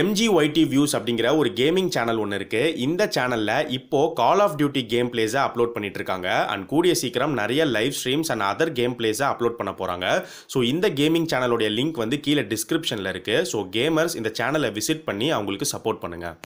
MG YT views அப்படிங்கிற ஒரு gaming channel ஒன்று இருக்குது இந்த சேனலில் இப்போது கால் ஆஃப் டியூட்டி கேம் பிளேஸை அப்லோட் பண்ணிட்டு இருக்காங்க அண்ட் கூடிய சீக்கிரம் நிறைய live streams and other game பிளேஸை அப்லோட் பண்ண போகிறாங்க ஸோ இந்த கேமிங் சேனலுடைய லிங்க் வந்து கீழே டிஸ்கிரிப்ஷனில் இருக்குது ஸோ கேமர்ஸ் இந்த சேனலை விசிட் பண்ணி அவங்களுக்கு சப்போர்ட் பண்ணுங்கள்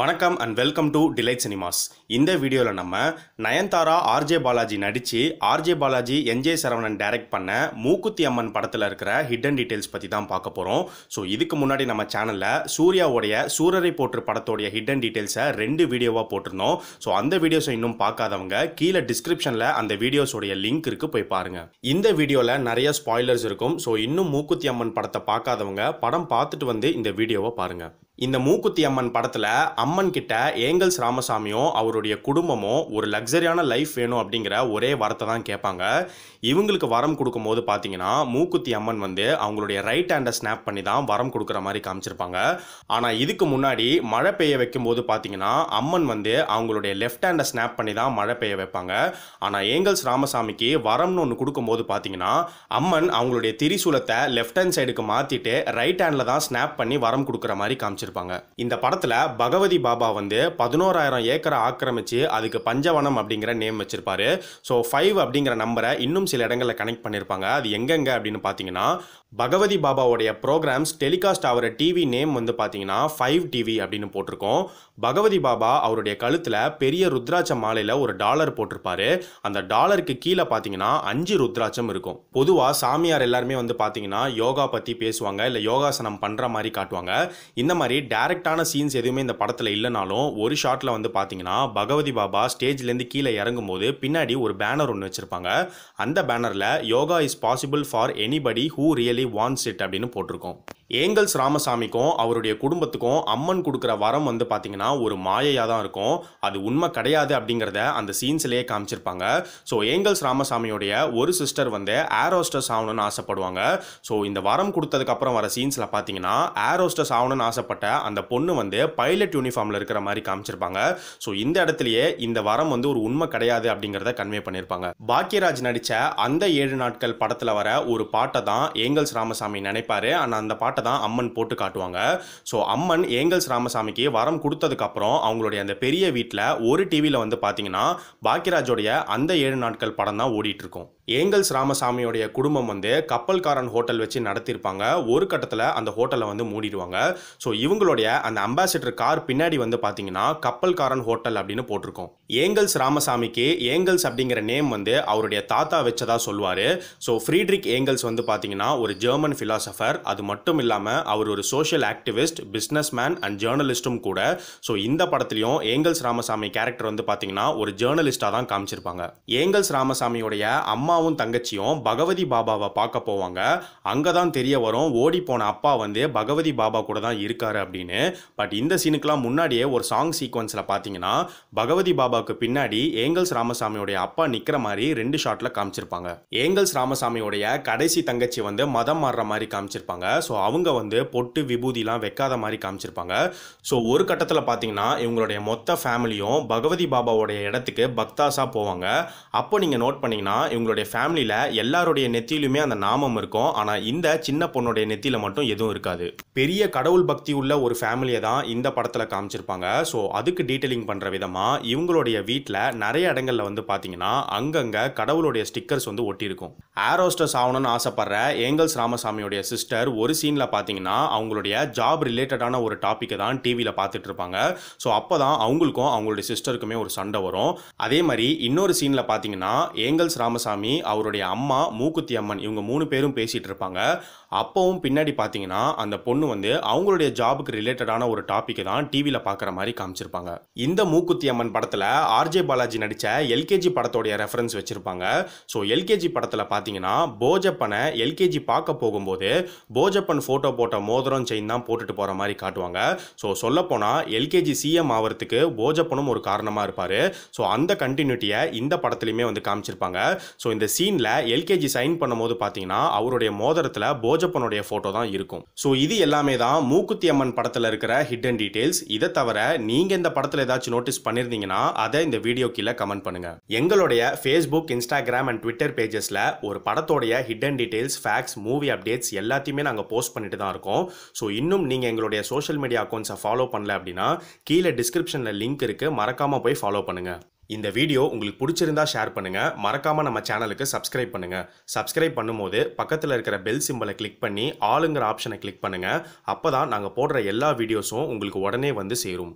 வணக்கம் and welcome to Delight Cinemas இந்த வீடியோவில் நம்ம நயன்தாரா ஆர்ஜே பாலாஜி நடித்து RJ Balaji NJ Saravanan direct பண்ண மூக்குத்தி அம்மன் படத்தில் இருக்கிற ஹிடன் டீட்டெயில்ஸ் பற்றி தான் பார்க்க போகிறோம் ஸோ இதுக்கு முன்னாடி நம்ம சேனலில் சூர்யாவுடைய சூரரை போற்று படத்தோடைய ஹிடன் டீட்டெயில்ஸை ரெண்டு வீடியோவாக போட்டிருந்தோம் ஸோ அந்த வீடியோஸை இன்னும் பார்க்காதவங்க கீழே டிஸ்கிரிப்ஷனில் அந்த வீடியோஸோடைய லிங்க் இருக்குது போய் பாருங்கள் இந்த வீடியோவில் நிறைய ஸ்பாய்லர்ஸ் இருக்கும் ஸோ இன்னும் மூக்குத்தி அம்மன் படத்தை பார்க்காதவங்க படம் பார்த்துட்டு வந்து இந்த வீடியோவை பாருங்கள் இந்த மூக்குத்தி அம்மன் படத்தில் அம்மன் கிட்ட ஏங்கல்ஸ் ராமசாமியும் அவருடைய குடும்பமும் ஒரு லக்ஸரியான லைஃப் வேணும் அப்படிங்கிற ஒரே வரத்தை தான் கேட்பாங்க இவங்களுக்கு வரம் கொடுக்கும்போது பார்த்தீங்கன்னா மூக்குத்தி அம்மன் வந்து அவங்களுடைய ரைட் ஹேண்டை ஸ்னாப் பண்ணி தான் வரம் கொடுக்குற மாதிரி காமிச்சிருப்பாங்க ஆனால் இதுக்கு முன்னாடி மழை பெய்ய வைக்கும்போது பார்த்தீங்கன்னா அம்மன் வந்து அவங்களுடைய லெஃப்ட் ஹேண்டை ஸ்னாப் பண்ணி தான் மழை பெய்ய வைப்பாங்க ஆனால் ஏங்கல்ஸ் ராமசாமிக்கு வரம்னு ஒன்று கொடுக்கும்போது பார்த்தீங்கன்னா அம்மன் அவங்களுடைய திரிசூலத்தை லெஃப்ட் ஹேண்ட் சைடுக்கு மாற்றிட்டு ரைட் ஹேண்டில் தான் ஸ்னாப் பண்ணி வரம் கொடுக்குற மாதிரி காமிச்சிருப்பாங்க வச்சிருப்பாங்க இந்த படத்துல பகவதி பாபா வந்து பதினோராயிரம் ஏக்கரை ஆக்கிரமிச்சு அதுக்கு பஞ்சவனம் அப்படிங்கிற நேம் வச்சிருப்பாரு ஸோ ஃபைவ் அப்படிங்கிற நம்பரை இன்னும் சில இடங்களில் கனெக்ட் பண்ணியிருப்பாங்க அது எங்கெங்க அப்படின்னு பார்த்தீங்கன்னா பகவதி பாபாவுடைய ப்ரோக்ராம்ஸ் டெலிகாஸ்ட் ஆகிற டிவி நேம் வந்து பார்த்தீங்கன்னா ஃபைவ் டிவி அப்படின்னு போட்டிருக்கோம் பகவதி பாபா அவருடைய கழுத்தில் பெரிய ருத்ராட்ச மாலையில் ஒரு டாலர் போட்டிருப்பாரு அந்த டாலருக்கு கீழே பார்த்தீங்கன்னா அஞ்சு ருத்ராட்சம் இருக்கும் பொதுவாக சாமியார் எல்லாருமே வந்து பார்த்தீங்கன்னா யோகா பற்றி பேசுவாங்க இல்லை யோகாசனம் பண்ணுற மாதிரி காட்டுவாங்க இந்த மாதிரி மாதிரி டேரக்டான சீன்ஸ் எதுவுமே இந்த படத்தில் இல்லைனாலும் ஒரு ஷாட்டில் வந்து பார்த்தீங்கன்னா பகவதி பாபா ஸ்டேஜ்லேருந்து கீழே இறங்கும் போது பின்னாடி ஒரு பேனர் ஒன்று வச்சுருப்பாங்க அந்த பேனரில் yoga is possible for anybody who really wants it அப்படின்னு போட்டிருக்கோம் ஏங்கல்ஸ் ராமசாமிக்கும் அவருடைய குடும்பத்துக்கும் அம்மன் கொடுக்குற வரம் வந்து பார்த்தீங்கன்னா ஒரு மாயையாக தான் இருக்கும் அது உண்மை கிடையாது அப்படிங்கிறத அந்த சீன்ஸ்லேயே காமிச்சிருப்பாங்க ஸோ ஏங்கல்ஸ் ராமசாமியோடைய ஒரு சிஸ்டர் வந்து ஏரோஸ்டர்ஸ் ஆகணும்னு ஆசைப்படுவாங்க ஸோ இந்த வரம் கொடுத்ததுக்கப்புறம் வர சீன்ஸில் பார்த்தீங்கன்னா ஏரோஸ்டர்ஸ் ஆகணும்னு ஆசைப்பட்ட அந்த பொண்ணு வந்து பைலட் யூனிஃபார்மில் இருக்கிற மாதிரி காமிச்சிருப்பாங்க ஸோ இந்த இடத்துலையே இந்த வரம் வந்து ஒரு உண்மை கிடையாது அப்படிங்கிறத கன்வே பண்ணியிருப்பாங்க பாக்யராஜ் நடித்த அந்த ஏழு நாட்கள் படத்தில் வர ஒரு பாட்டை தான் ஏங்கல்ஸ் ராமசாமி நினைப்பார் ஆனால் அந்த பாட்டை பாட்டை தான் அம்மன் போட்டு காட்டுவாங்க ஸோ அம்மன் ஏங்கல்ஸ் ராமசாமிக்கு வரம் கொடுத்ததுக்கப்புறம் அவங்களுடைய அந்த பெரிய வீட்டில் ஒரு டிவியில் வந்து பார்த்தீங்கன்னா பாக்கியராஜோடைய அந்த ஏழு நாட்கள் படம் தான் ஓடிட்டு இருக்கும் ஏங்கல்ஸ் ராமசாமியோடைய குடும்பம் வந்து கப்பல்காரன் ஹோட்டல் வச்சு நடத்தியிருப்பாங்க ஒரு கட்டத்தில் அந்த ஹோட்டலை வந்து மூடிடுவாங்க ஸோ இவங்களுடைய அந்த அம்பாசிடர் கார் பின்னாடி வந்து பார்த்தீங்கன்னா கப்பல்காரன் ஹோட்டல் அப்படின்னு போட்டிருக்கோம் ஏங்கல்ஸ் ராமசாமிக்கு ஏங்கல்ஸ் அப்படிங்கிற நேம் வந்து அவருடைய தாத்தா வச்சதா சொல்லுவார் ஸோ ஃப்ரீட்ரிக் ஏங்கல்ஸ் வந்து பார்த்தீங்கன்னா ஒரு ஜெர்மன் ஃபிலாசபர் அது மட்டும் இல்லாமல் அவர் ஒரு social activist businessman and ஜேர்னலிஸ்ட்டும் கூட ஸோ இந்த படத்துலையும் ஏங்கல்ஸ் ராமசாமி கேரக்டர் வந்து பார்த்தீங்கன்னா ஒரு ஜேர்னலிஸ்டாக தான் காமிச்சிருப்பாங்க ஏங்கல்ஸ் ராமசாமியோடைய அம்மா அம்மாவும் தங்கச்சியும் பகவதி பாபாவை பார்க்க போவாங்க அங்கே தான் தெரிய வரும் ஓடி போன அப்பா வந்து பகவதி பாபா கூட தான் இருக்காரு அப்படின்னு பட் இந்த சீனுக்கெலாம் முன்னாடியே ஒரு சாங் சீக்வன்ஸில் பார்த்தீங்கன்னா பகவதி பாபாவுக்கு பின்னாடி ஏங்கல்ஸ் ராமசாமியோடைய அப்பா நிற்கிற மாதிரி ரெண்டு ஷாட்டில் காமிச்சிருப்பாங்க ஏங்கல்ஸ் ராமசாமியோடைய கடைசி தங்கச்சி வந்து மதம் மாறுற மாதிரி காமிச்சிருப்பாங்க ஸோ அவங்க வந்து பொட்டு விபூதிலாம் வைக்காத மாதிரி காமிச்சிருப்பாங்க ஸோ ஒரு கட்டத்தில் பார்த்தீங்கன்னா இவங்களுடைய மொத்த ஃபேமிலியும் பகவதி பாபாவோடைய இடத்துக்கு பக்தாஸாக போவாங்க அப்போ நீங்கள் நோட் பண்ணிங்கன்னா இவங்களுடைய ஃபேமிலியில் எல்லாருடைய நெத்தியிலுமே அந்த நாமம் இருக்கும் ஆனால் இந்த சின்ன பொண்ணுடைய நெத்தியில் மட்டும் எதுவும் இருக்காது பெரிய கடவுள் பக்தி உள்ள ஒரு ஃபேமிலியை தான் இந்த படத்தில் காமிச்சிருப்பாங்க ஸோ அதுக்கு டீட்டெயிலிங் பண்ணுற விதமாக இவங்களுடைய வீட்டில் நிறைய இடங்களில் வந்து பார்த்தீங்கன்னா அங்கங்கே கடவுளுடைய ஸ்டிக்கர்ஸ் வந்து ஒட்டியிருக்கும் ஆரோஸ்டர்ஸ் ஆகணும்னு ஆசைப்படுற ஏங்கல்ஸ் ராமசாமியோடைய சிஸ்டர் ஒரு சீனில் பார்த்தீங்கன்னா அவங்களுடைய ஜாப் ரிலேட்டடான ஒரு டாப்பிக்கை தான் டிவியில் பார்த்துட்டு இருப்பாங்க ஸோ அப்போ தான் அவங்களுக்கும் அவங்களுடைய சிஸ்டருக்குமே ஒரு சண்டை வரும் அதே மாதிரி இன்னொரு சீனில் பார்த்தீங்கன்னா ஏங்கல்ஸ் ராமசாமி அவருடைய அம்மா மூக்குத்தி அம்மன் இவங்க மூணு பேரும் பேசிகிட்டு இருப்பாங்க அப்போவும் பின்னாடி பார்த்தீங்கன்னா அந்த பொண்ணு வந்து அவங்களுடைய ஜாபுக்கு ரிலேட்டடான ஒரு டாப்பிக்கை தான் டிவியில் பார்க்குற மாதிரி காமிச்சிருப்பாங்க இந்த மூக்குத்தி அம்மன் படத்தில் ஆர்ஜே பாலாஜி நடித்த எல்கேஜி படத்தோடைய ரெஃபரன்ஸ் வச்சுருப்பாங்க ஸோ எல்கேஜி படத்தில் பார்த்தீங்கன்னா போஜப்பனை எல்கேஜி பார்க்க போகும்போது போஜப்பன் ஃபோட்டோ போட்ட மோதிரம் செயின் தான் போட்டுட்டு போகிற மாதிரி காட்டுவாங்க ஸோ சொல்லப்போனால் எல்கேஜி சிஎம் ஆகிறதுக்கு போஜப்பனும் ஒரு காரணமாக இருப்பார் ஸோ அந்த கண்டினியூட்டியை இந்த படத்துலையுமே வந்து காமிச்சிருப்பாங்க ஸோ இந்த சீனில் எல்கேஜி சைன் பண்ணும்போது பார்த்தீங்கன்னா அவருடைய மோதிரத்தில் போஜப்பனுடைய ஃபோட்டோ தான் இருக்கும் ஸோ இது எல்லாமே தான் மூக்குத்தி அம்மன் படத்தில் இருக்கிற அண்ட் டீடைல்ஸ் இதை தவிர நீங்கள் இந்த படத்தில் ஏதாச்சும் நோட்டீஸ் பண்ணியிருந்தீங்கன்னா அதை இந்த வீடியோ கீழே கமெண்ட் பண்ணுங்க எங்களுடைய ஃபேஸ்புக் இன்ஸ்டாகிராம் அண்ட் ட்விட்டர் பேஜஸில் ஒரு படத்தோடைய and details facts movie updates எல்லாத்தையுமே நாங்கள் போஸ்ட் பண்ணிட்டு தான் இருக்கோம் ஸோ இன்னும் நீங்கள் எங்களுடைய சோஷியல் மீடியா அக்கௌண்ட்ஸை ஃபாலோ பண்ணல அப்படின்னா கீழே டிஸ்கிரிப்ஷனில் லிங்க் இருக்குது மறக்காமல் போய் ஃபாலோ பண்ணுங்கள் இந்த வீடியோ உங்களுக்கு பிடிச்சிருந்தா ஷேர் பண்ணுங்கள் மறக்காமல் நம்ம சேனலுக்கு சப்ஸ்கிரைப் பண்ணுங்கள் சப்ஸ்கிரைப் பண்ணும்போது பக்கத்தில் இருக்கிற பெல் சிம்பலை கிளிக் பண்ணி ஆளுங்கிற ஆப்ஷனை கிளிக் பண்ணுங்கள் அப்போ தான் நாங்கள் போடுற எல்லா வீடியோஸும் உங்களுக்கு உடனே வந்து சேரும்